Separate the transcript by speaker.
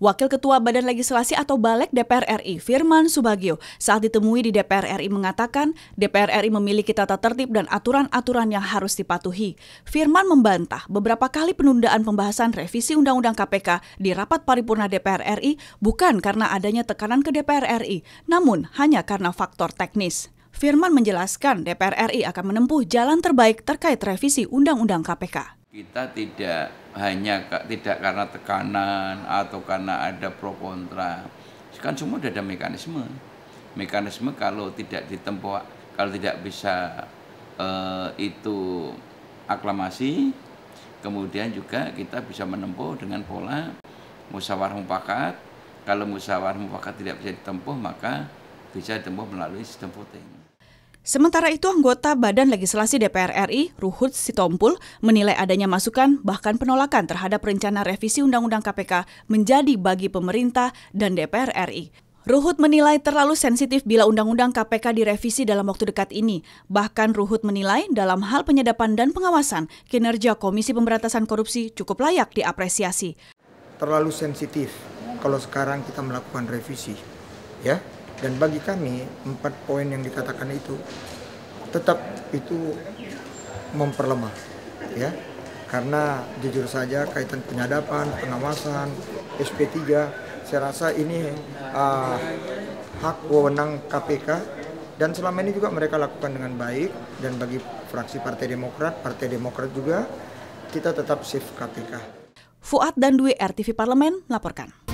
Speaker 1: Wakil Ketua Badan Legislasi atau Balek DPR RI, Firman Subagio, saat ditemui di DPR RI mengatakan DPR RI memiliki tata tertib dan aturan-aturan yang harus dipatuhi. Firman membantah beberapa kali penundaan pembahasan revisi Undang-Undang KPK di rapat paripurna DPR RI bukan karena adanya tekanan ke DPR RI, namun hanya karena faktor teknis. Firman menjelaskan DPR RI akan menempuh jalan terbaik terkait revisi Undang-Undang KPK.
Speaker 2: Kita tidak hanya tidak karena tekanan atau karena ada pro kontra. Kan semua sudah ada mekanisme. Mekanisme kalau tidak ditempuh, kalau tidak bisa eh, itu aklamasi, kemudian juga kita bisa menempuh dengan pola musyawarah mufakat. Kalau musyawarah mufakat tidak bisa ditempuh, maka bisa ditempuh melalui sistem voting.
Speaker 1: Sementara itu, anggota Badan Legislasi DPR RI, Ruhut Sitompul, menilai adanya masukan bahkan penolakan terhadap rencana revisi Undang-Undang KPK menjadi bagi pemerintah dan DPR RI. Ruhut menilai terlalu sensitif bila Undang-Undang KPK direvisi dalam waktu dekat ini. Bahkan Ruhut menilai dalam hal penyadapan dan pengawasan, kinerja Komisi Pemberantasan Korupsi cukup layak diapresiasi.
Speaker 3: Terlalu sensitif kalau sekarang kita melakukan revisi. Ya, dan bagi kami, empat poin yang dikatakan itu tetap itu memperlemah. ya Karena jujur saja kaitan penyadapan, pengawasan, SP3, saya rasa ini uh, hak wewenang KPK dan selama ini juga mereka lakukan dengan baik dan bagi fraksi Partai Demokrat, Partai Demokrat juga kita tetap shift KPK.
Speaker 1: Fuad dan Dwi RTV Parlemen melaporkan.